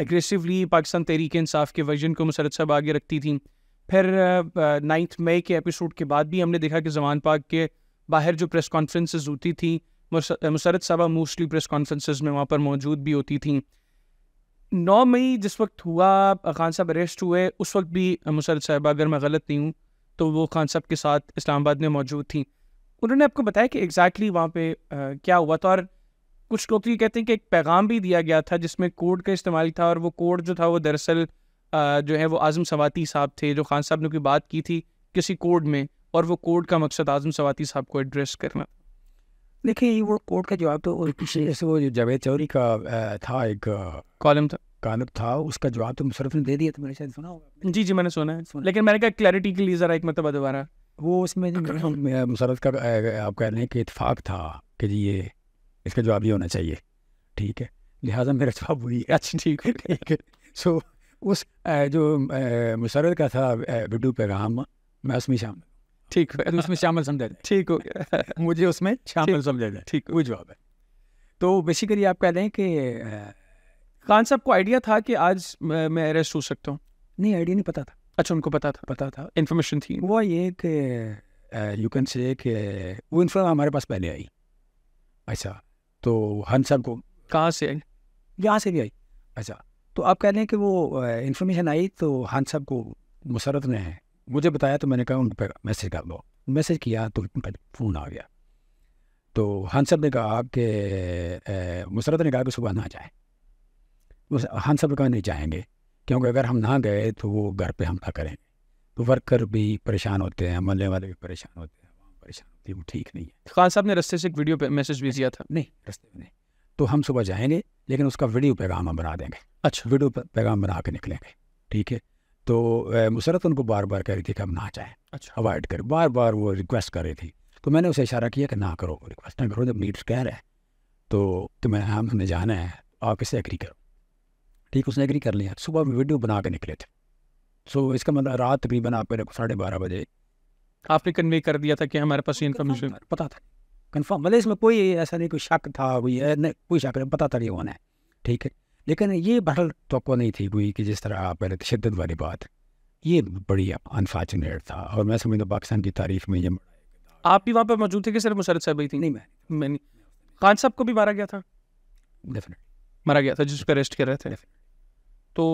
Aggressively Pakistan तहरीक इंसाफ के version को मुसरत साहब आगे रखती थी फिर नाइन्थ मई के एपिसोड के बाद भी हमने देखा कि जमान पाक के बाहर जो प्रेस कॉन्फ्रेंसेज होती थी मुसरत साहबा मोस्टली प्रेस कॉन्फ्रेंसेज में वहाँ पर मौजूद भी होती थी नौ मई जिस वक्त हुआ खान साहब अरेस्ट हुए उस वक्त भी मुसरत साहबा अगर मैं गलत नहीं हूँ तो वो खान साहब के साथ इस्लामाबाद में मौजूद थी उन्होंने आपको बताया कि एग्जैक्टली exactly वहाँ पे आ, क्या हुआ था और कुछ लोग तो ये कहते हैं कि एक पैगाम भी दिया गया था जिसमें कोड का इस्तेमाल था और वो कोड जो था वो दरअसल जो है वो आज़म सवाती साहब थे जो खान साहब ने कोई बात की थी किसी कोड में और वो कोड का मकसद आज़म सवाती साहब को एड्रेस करना देखिए वो कोर्ट का जवाब तो जैसे वो जो जावेद चौरी का था एक कॉलम था कॉलम था उसका जवाब तो मुशरफ ने दे दिया तो मैंने शायद सुना होगा जी जी मैंने सुना है सुना। लेकिन मैंने कहा क्लैरिटी के लिए ज़रा एक मतलब दोबारा वो उसमें मुशरफ का रहे हैं कि इतफाक़ था कि जी ये इसका जवाब ये होना चाहिए ठीक है लिहाजा मेरा जवाब वही है अच्छा ठीक है ठीक है सो उस जो मुसरत का था बिडू पैगाम मैं उसमें शामिल ठीक है तो उसमें शामिल समझा जाए ठीक हो गया मुझे उसमें शामिल समझा जाए ठीक वो जवाब है तो बेसिकली आप कह दें कि खान साहब को आइडिया था कि आज मैं अरेस्ट हो सकता हूँ नहीं आइडिया नहीं पता था अच्छा उनको पता था पता था इन्फॉर्मेशन थी वो ये कि यू कैन से वो इन्फॉर्म हमारे पास पहले आई अच्छा तो हंसा को कहाँ से आई यहाँ से भी आई अच्छा तो आप कह रहे हैं कि वो इन्फॉर्मेशन आई तो हान साहब को मुसरत ने है मुझे बताया तो मैंने कहा उन पर मैसेज कर दो मैसेज किया तो फ़ोन आ गया तो हान साहब ने कहा कि मुसरत ने कहा कि सुबह ना जाए हान साहब ने कहा नहीं जाएंगे क्योंकि अगर हम ना गए तो वो घर पे हमला करेंगे तो वर्कर भी परेशान होते हैं मल्ले वाले भी परेशान होते हैं परेशान होती वो ठीक नहीं है खान साहब ने रस्ते से एक वीडियो पे मैसेज भी दिया था नहीं रस्ते में नहीं तो हम सुबह जाएंगे लेकिन उसका वीडियो पैगाम हम बना देंगे अच्छा वीडियो पैगाम बना के निकलेंगे ठीक है तो मुसरत उनको बार बार कह रही थी कि हम ना चाहें अच्छा अवॉइड करें बार बार वो रिक्वेस्ट कर रही थी तो मैंने उसे इशारा किया कि ना करो रिक्वेस्ट ना करो जब नीड्स कह रहे हैं तो तुम्हें तो हम हाँ, हमें जाना है आप इसे एग्री करो ठीक उसने एग्री कर लिया सुबह वीडियो बना के निकले थे सो इसका मतलब रात तकरीबन आप मेरे को साढ़े बारह बजे आपने कन्वे कर दिया था कि हमारे पास ये इन्फॉर्मेशन पता था कन्फर्म मतलब इसमें कोई ऐसा नहीं कोई शक था कोई नहीं कोई शक नहीं पता था ये होना है ठीक है लेकिन ये बहल तो नहीं थी कोई कि जिस तरह आप कह शिद्दत वाली बात ये बड़ी अनफॉर्चुनेट था और मैं समझता हूँ पाकिस्तान की तारीफ में ये आप भी वहाँ पर मौजूद थे कि सिर्फ मुशरत साहब ही थी नहीं मैं मैंने खान साहब को भी मारा गया था डेफिनेट मारा गया था जिस पर अरेस्ट कर रहे थे तो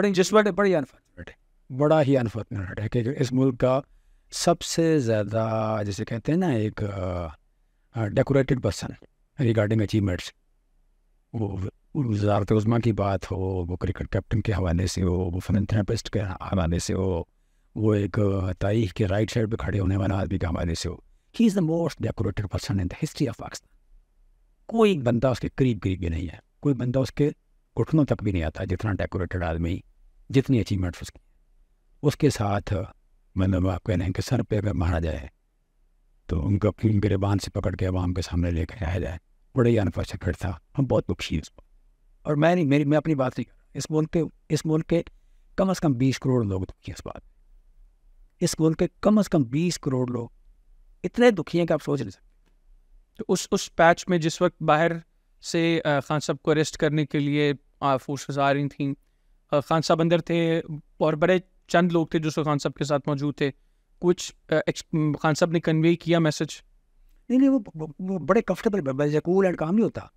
बड़े जिस बड़े बड़ी अनफॉर्चुनेट है बड़ा ही अनफॉर्चुनेट है कि इस मुल्क का सबसे ज़्यादा जैसे कहते हैं ना एक डेकोरेटेड पर्सन रिगार्डिंग अचीवमेंट्स वो वजारत उज़मा की बात हो वो क्रिकेट कैप्टन के हवाले से हो वो फन थेरापिस्ट के हवाले से हो वो एक तारीख के राइट साइड पे खड़े होने वाला आदमी के हवाले से हो ही is the most decorated person in the history of Pakistan कोई बंदा उसके करीब करीब भी नहीं है कोई बंदा उसके घुटनों तक भी नहीं आता जितना डेकोरेटेड आदमी जितनी अचीवमेंट्स उसकी उसके साथ मैंने मतलब आप कह रहे हैं कि सर पे अगर मारा जाए तो उनको फिल्म गिरबान से पकड़ के अवाम के सामने लेकर आया जाए बड़े ही अनफॉर्चुनेट था हम बहुत दुखी हैं उस पर और मैं नहीं मेरी मैं अपनी बात नहीं इस मुल्क के इस मुल्क के कम अज़ कम बीस करोड़ लोग दुखी हैं इस बात इस मुल्क के कम अज़ कम बीस करोड़ लोग इतने दुखी हैं कि आप सोच नहीं सकते तो उस उस पैच में जिस वक्त बाहर से खान साहब को अरेस्ट करने के लिए फूस रही थी खान साहब अंदर थे और बड़े चंद लोग थे जो खान साहब के साथ मौजूद थे कुछ खान साहब ने कन्वे किया मैसेज नहीं नहीं वो वो बड़े कंफर्टेबल कूल एंड काम नहीं होता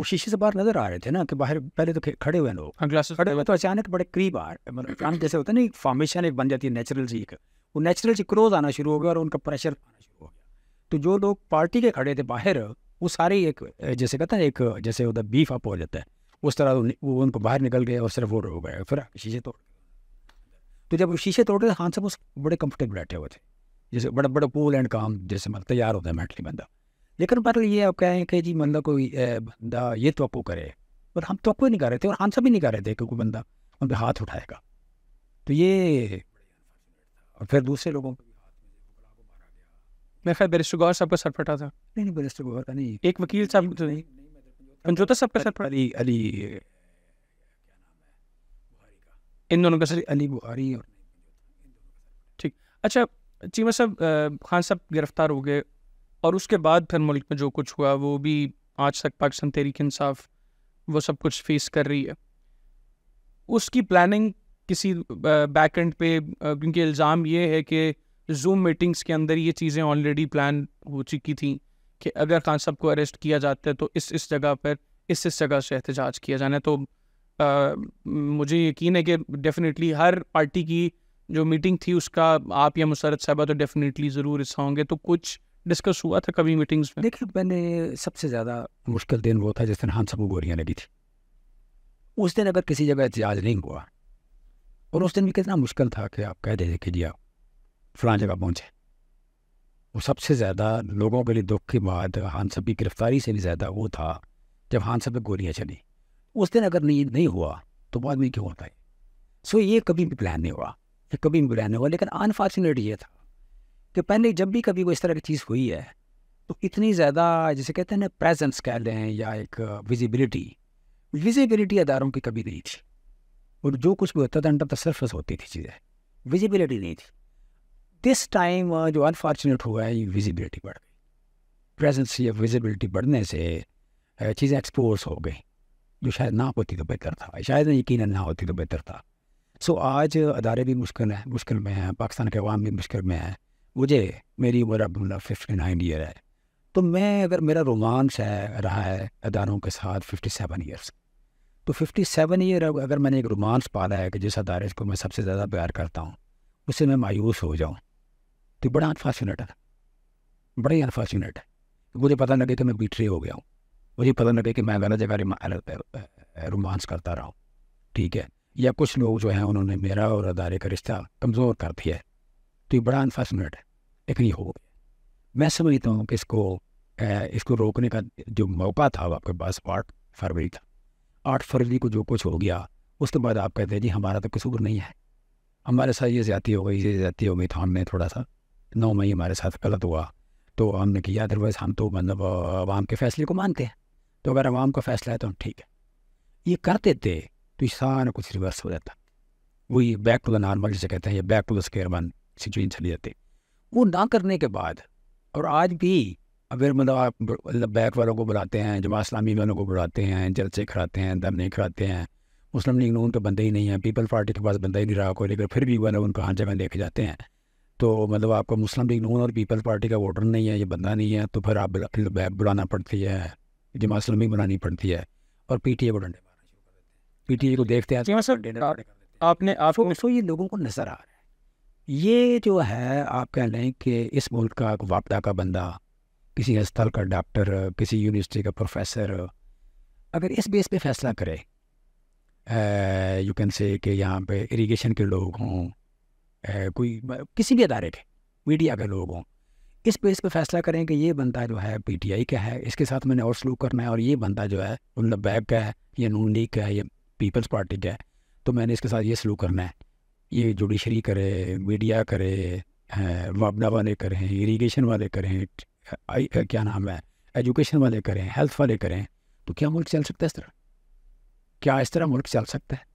वो शीशे से बाहर नजर आ रहे थे ना कि बाहर पहले तो खड़े हुए लोग ग्लासेस हाँ, खड़े हुए तो अचानक बड़े करीब आ रहे मतलब अचानक जैसे होता है ना एक फॉर्मेशन एक बन जाती है नेचुरल सी एक वो नेचुरल सी क्रोज आना शुरू हो गया और उनका प्रेशर आना शुरू हो गया तो जो लोग पार्टी के खड़े थे बाहर वो सारे एक जैसे कहते हैं एक जैसे उधर बीफ अप हो जाता है उस तरह वो उनको बाहर निकल गए और सिर्फ वो रो गए फिर शीशे तोड़ तो जब शीशे तोड़ थे तो हाथ से उस बड़े कंफर्टेबल बैठे हुए थे जैसे बड़ा बड़ा पूल एंड काम जैसे मतलब तैयार होता है मैटली बंदा लेकिन मतलब ये आप कहें कि जी मतलब कोई बंदा ये तो करे और हम तो नहीं कर रहे थे और आंसर भी नहीं कर रहे थे कि कोई बंदा उन पर हाथ उठाएगा तो ये और फिर दूसरे लोगों मैं खैर बेरिस्टर गौर साहब का सर फटा था नहीं नहीं बेरिस्टर गौर का नहीं एक वकील साहब तो नहीं तो पंजोता साहब का सर फटा अली अली इन दोनों का सर अली बुहारी और ठीक अच्छा चीमा साहब खान साहब गिरफ्तार हो गए और उसके बाद फिर मुल्क में जो कुछ हुआ वो भी आज तक पाकिस्तान तहरीक इंसाफ वो सब कुछ फेस कर रही है उसकी प्लानिंग किसी बैक एंड पे क्योंकि इल्ज़ाम ये है कि जूम मीटिंग्स के अंदर ये चीज़ें ऑलरेडी प्लान हो चुकी थी कि अगर खान साहब को अरेस्ट किया जाता है तो इस इस जगह पर इस इस जगह से एहतजाज किया जाना है तो आ, मुझे यकीन है कि डेफिनेटली हर पार्टी की जो मीटिंग थी उसका आप या मुसरत साहबा तो डेफिनेटली ज़रूर हिस्सा होंगे तो कुछ डिस्कस हुआ था कभी मीटिंग्स में देखिए मैंने सबसे ज़्यादा मुश्किल दिन वो था जिस दिन हम सबको गोरियाँ लगी थी उस दिन अगर किसी जगह एहतजाज नहीं हुआ और उस दिन भी कितना मुश्किल था कि आप कह दे कि जी आप फलां जगह पहुँचे वो सबसे ज़्यादा लोगों के लिए दुख की बात हान की गिरफ्तारी से भी ज़्यादा वो था जब हान सब पर गोलियाँ चली उस दिन अगर नहीं नहीं हुआ तो बाद में क्यों होता है सो ये कभी भी प्लान नहीं हुआ ये कभी भी प्लान नहीं हुआ लेकिन अनफॉर्चुनेट ये था कि पहले जब भी कभी कोई इस तरह की चीज़ हुई है तो इतनी ज़्यादा जैसे कहते हैं ना प्रेजेंस कह लें या एक विजिबिलिटी विजिबिलिटी अदारों की कभी नहीं थी और जो कुछ भी होता था अंडर द सर्फस होती थी चीज़ें विजिबिलिटी नहीं थी दिस टाइम जो अनफॉर्चुनेट हुआ है ये विजिबिलिटी बढ़ गई प्रेजेंस या विजिबिलिटी बढ़ने से चीज़ें एक्सपोज हो गई जो शायद ना होती तो बेहतर था शायद यकीन ना होती तो बेहतर था सो आज अदारे भी मुश्किल हैं मुश्किल में हैं पाकिस्तान के अवाम भी मुश्किल में है मुझे मेरी उम्र अब फिफ्टी नाइन ईयर है तो मैं अगर मेरा रोमांस है रहा है अदारों के साथ फिफ्टी सेवन ईयर्स तो फिफ्टी सेवन ईयर अगर मैंने एक रोमांस पाला है कि जिस अदारे को मैं सबसे ज़्यादा प्यार करता हूँ उससे मैं मायूस हो जाऊँ तो बड़ा अनफॉर्चुनेट है बड़ा ही अनफॉर्चुनेट है मुझे पता लगे कि मैं बीटरे हो गया हूँ मुझे पता लगे कि मैं गलत जगह रोमांस करता रहा हूँ ठीक है या कुछ लोग जो हैं उन्होंने मेरा और अदारे का रिश्ता कमज़ोर कर दिया है तो ये बड़ा अनफॉर्चुनेट है लेकिन ये हो गया मैं समझता हूँ कि इसको इसको रोकने का जो मौका था आपके पास आठ फरवरी था आठ फरवरी को जो कुछ हो गया उसके बाद आप कहते हैं जी हमारा तो कसूर नहीं है हमारे साथ ये ज़्यादा हो गई ये ज़्यादा हो गई तो हमने थोड़ा सा नौ मई हमारे साथ गलत हुआ तो हमने किया अदरवाइज़ हम तो मतलब आवाम के फैसले को मानते हैं तो अगर आवाम का फैसला है तो हम ठीक है ये कर देते तो ये सारा कुछ रिवर्स हो जाता वो ये बैक टू द नॉर्मल जिसे कहते हैं या back to the square one situation चली जाती वो ना करने के बाद और आज भी अगर मतलब आप बैक मतलब वालों को बुलाते हैं जमा इस्लामी वालों को बुलाते हैं जलसे खड़ाते हैं दम नहीं खड़ाते हैं मुस्लिम लीग नून तो बंदे ही नहीं है पीपल पार्टी के पास बंदा ही नहीं रहा कोई लेकिन फिर भी वाले उनको हर जगह देखे जाते हैं तो मतलब आपको मुस्लिम लीग नून और पीपल पार्टी का वोटर नहीं है ये बंदा नहीं है तो फिर आप बैक बुलाना पड़ती है जमात इस्लामी बनानी पड़ती है और पी टी ए को डंडे मारना शुरू कर देते हैं पी टी ए को देखते हैं सर मतलब आपने आप सो ये लोगों को नज़र आ रहा है ये जो है आप कह लें कि इस मुल्क का वापदा का बंदा किसी अस्पताल का डॉक्टर किसी यूनिवर्सिटी का प्रोफेसर अगर इस बेस पे फैसला करे यू कैन से कि यहाँ पे इरिगेशन के लोग हों कोई किसी भी अदारे के मीडिया के लोग हों इस बेस पे फैसला करें कि ये बंदा जो है पीटीआई का है इसके साथ मैंने और सलूक करना है और ये बंदा जो है मतलब बैग का है या नून लीग का है या पीपल्स पार्टी का है तो मैंने इसके साथ ये सलूक करना है ये जुडिशरी करे मीडिया करे मामला वाले करें इरीगेशन वाले करें क्या नाम है एजुकेशन वाले करें हेल्थ वाले करें तो क्या मुल्क चल सकता है इस तरह क्या इस तरह मुल्क चल सकता है